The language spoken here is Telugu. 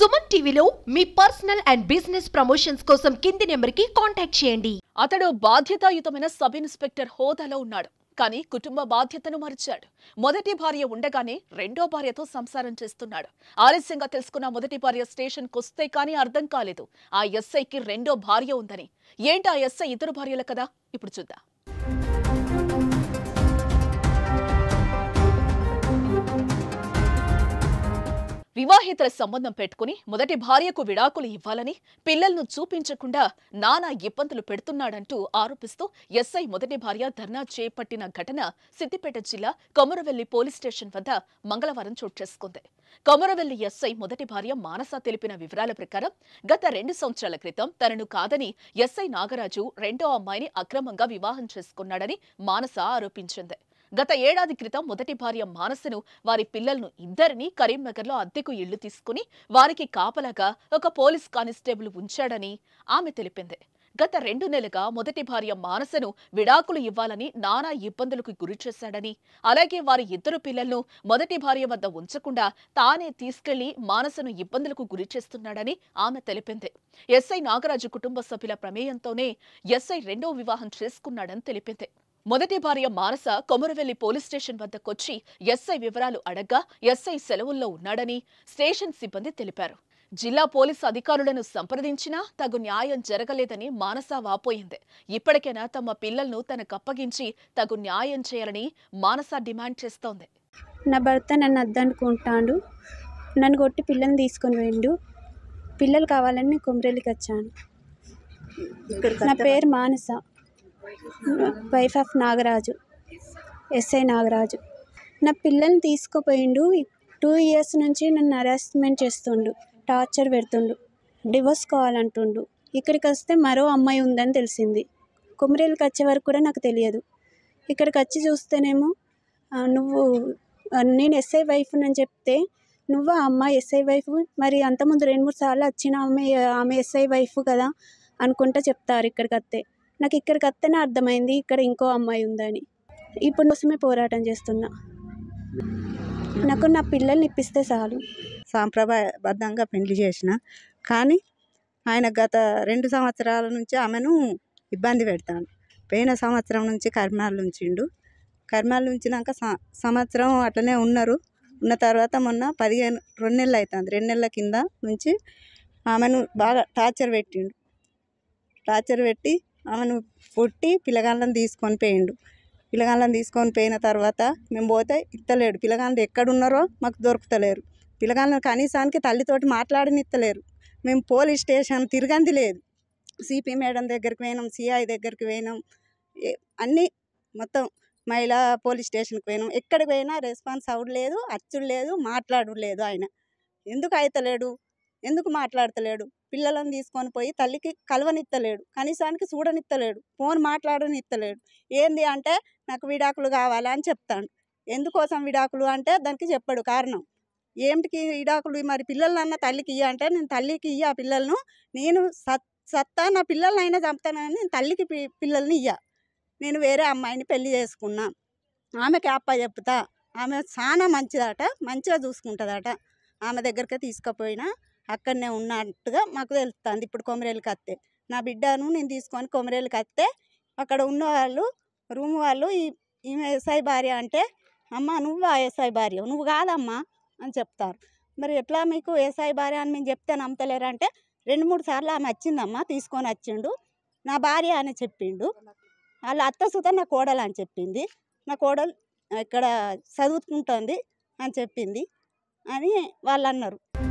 సుమన్ టీవీలో మీ పర్సనల్ అండ్ బిజినెస్ ప్రమోషన్స్ కోసం కింది నెంబర్కి కాంటాక్ట్ చేయండి అతడు బాధ్యతాయుతమైన సబ్ ఇన్స్పెక్టర్ హోదాలో ఉన్నాడు కానీ కుటుంబ బాధ్యతను మరిచాడు మొదటి భార్య ఉండగానే రెండో భార్యతో సంసారం చేస్తున్నాడు ఆలస్యంగా తెలుసుకున్న మొదటి భార్య స్టేషన్ కొస్తే కానీ అర్థం కాలేదు ఆ ఎస్ఐకి రెండో భార్య ఉందని ఏంటి ఆ ఎస్ఐ ఇద్దరు భార్యల కదా ఇప్పుడు చూద్దాం వివాహేతర సంబంధం పెట్టుకుని మొదటి భార్యకు విడాకులు ఇవ్వాలని పిల్లలను చూపించకుండా నానా ఇబ్బందులు పెడుతున్నాడంటూ ఆరోపిస్తూ ఎస్ఐ మొదటి భార్య ధర్నా చేపట్టిన ఘటన సిద్దిపేట జిల్లా కొమురవెల్లి పోలీస్ స్టేషన్ వద్ద మంగళవారం చోటు చేసుకుంది కొమరవెల్లి ఎస్ఐ మొదటి భార్య మానస తెలిపిన వివరాల ప్రకారం గత రెండు సంవత్సరాల క్రితం తనను కాదని ఎస్ఐ నాగరాజు రెండో అమ్మాయిని అక్రమంగా వివాహం చేసుకున్నాడని మానస ఆరోపించింది గత ఏడాది క్రితం మొదటి భార్య మానసను వారి పిల్లలను ఇద్దరిని కరీంనగర్లో అద్దెకు ఇళ్లు తీసుకుని వారికి కాపలాగా ఒక పోలీస్ కానిస్టేబుల్ ఉంచాడని ఆమె తెలిపింది గత రెండు నెలలుగా మొదటి భార్య మానసను విడాకులు ఇవ్వాలని నానా ఇబ్బందులకు గురిచేశాడని అలాగే వారి ఇద్దరు పిల్లలను మొదటి భార్య వద్ద ఉంచకుండా తానే తీసుకెళ్లి మానసను ఇబ్బందులకు గురిచేస్తున్నాడని ఆమె తెలిపింది ఎస్ఐ నాగరాజు కుటుంబ సభ్యుల ప్రమేయంతోనే ఎస్ఐ రెండో వివాహం చేసుకున్నాడని తెలిపింది మొదటి భార్య మానస కొమరవెల్లి పోలీస్ స్టేషన్ వద్దకొచ్చి ఎస్ఐ వివరాలు అడగ్గా ఎస్ఐ సెలవుల్లో ఉన్నాడని స్టేషన్ సిబ్బంది తెలిపారు జిల్లా పోలీసు అధికారులను సంప్రదించినా తగు న్యాయం జరగలేదని మానస వాపోయింది ఇప్పటికైనా తమ పిల్లలను తనకు అప్పగించి తగు న్యాయం చేయాలని మానస డిమాండ్ చేస్తోంది నా భర్త నన్ను అద్దనుకుంటాడు నన్ను కొట్టి పిల్లల్ని తీసుకొని వెళ్ళు పిల్లలు కావాలని కొమరెల్లికి వచ్చాను నా పేరు Manasa wife of Nagaraju SI Nagaraju నా పిల్లల్ని తీసుకుపోయిండు టూ ఇయర్స్ నుంచి నన్ను హరాస్మెంట్ చేస్తుండు టార్చర్ పెడుతుండు డివోర్స్ కావాలంటుండు ఇక్కడికి వస్తే మరో అమ్మాయి ఉందని తెలిసింది కుమరేళ్ళకి వచ్చే వరకు కూడా నాకు తెలియదు ఇక్కడికి వచ్చి చూస్తేనేమో నువ్వు నేను ఎస్ఐ వైఫ్ అని చెప్తే నువ్వు ఆ అమ్మాయి ఎస్ఐ వైఫ్ మరి అంతకుముందు రెండు మూడు సార్లు వచ్చిన ఆమె ఆమె ఎస్ఐ వైఫ్ కదా అనుకుంటా చెప్తారు ఇక్కడికి వస్తే నాకు ఇక్కడికి వస్తేనే అర్థమైంది ఇక్కడ ఇంకో అమ్మాయి ఉందని ఇప్పుడు కోసమే పోరాటం చేస్తున్నా నాకు నా పిల్లల్ని ఇప్పిస్తే చాలు సాంప్రదాయబద్ధంగా పెళ్లి చేసిన కానీ ఆయన గత రెండు సంవత్సరాల నుంచి ఆమెను ఇబ్బంది పెడతాను పోయిన సంవత్సరం నుంచి కర్మాల నుంచిండు కర్మాల నుంచినాక సంవత్సరం అట్లనే ఉన్నారు ఉన్న తర్వాత మొన్న పదిహేను రెండు నెలలు అవుతుంది రెండు నెలల కింద నుంచి ఆమెను బాగా టార్చర్ పెట్టిండు టార్చర్ పెట్టి ఆమెను పొట్టి పిల్లగాళ్ళని తీసుకొని పోయిండు పిల్లగాళ్ళని తీసుకొని పోయిన తర్వాత మేము పోతే ఇస్తలేడు పిల్లగాళ్ళు ఎక్కడున్నారో మాకు దొరుకుతలేరు పిల్లగాళ్ళని కనీసానికి తల్లితోటి మాట్లాడనిస్తలేరు మేము పోలీస్ స్టేషన్ తిరగంది లేదు సిపి మేడం దగ్గరికి పోయినాం సిఐ దగ్గరికి పోయినాం అన్నీ మొత్తం మహిళా పోలీస్ స్టేషన్కి పోయినాం ఎక్కడికి పోయినా రెస్పాన్స్ అవ్వలేదు లేదు అచ్చుడు లేదు మాట్లాడు ఆయన ఎందుకు అవుతలేడు ఎందుకు మాట్లాడతలేడు పిల్లలను తీసుకొని పోయి తల్లికి కలవనిత్తలేడు కనీసానికి చూడనిత్తలేడు ఫోన్ మాట్లాడనిత్తలేడు ఏంది అంటే నాకు విడాకులు కావాలా అని చెప్తాడు ఎందుకోసం విడాకులు అంటే దానికి చెప్పాడు కారణం ఏమిటికి విడాకులు మరి పిల్లలన్న తల్లికి ఇయ్య అంటే నేను తల్లికి ఇయ్య ఆ పిల్లలను నేను సత్ సత్తా నా పిల్లలనైనా చంపుతానని నేను తల్లికి పిల్లల్ని ఇయ్య నేను వేరే అమ్మాయిని పెళ్లి చేసుకున్నా ఆమెకి అప్ప చెప్తా ఆమె చాలా మంచిదట మంచిగా చూసుకుంటుందట ఆమె దగ్గరికి తీసుకుపోయినా అక్కడనే ఉన్నట్టుగా మాకు తెలుస్తుంది ఇప్పుడు కొమరేలుకి వస్తే నా బిడ్డను నేను తీసుకొని కొమరేలుకి అత్తే అక్కడ ఉన్నవాళ్ళు రూమ్ వాళ్ళు ఈ ఎస్ఐ భార్య అంటే అమ్మ నువ్వు ఆ ఎస్ఐ భార్య నువ్వు కాదమ్మా అని చెప్తారు మరి ఎట్లా మీకు ఎస్ఐ భార్య అని మేము చెప్తే నమ్మతలేరంటే రెండు మూడు సార్లు ఆమె వచ్చిందమ్మా తీసుకొని వచ్చిండు నా భార్య అని చెప్పిండు వాళ్ళ అత్త సుత నా కోడలు అని చెప్పింది నా కోడలు ఇక్కడ చదువుకుంటుంది అని చెప్పింది అని వాళ్ళు అన్నారు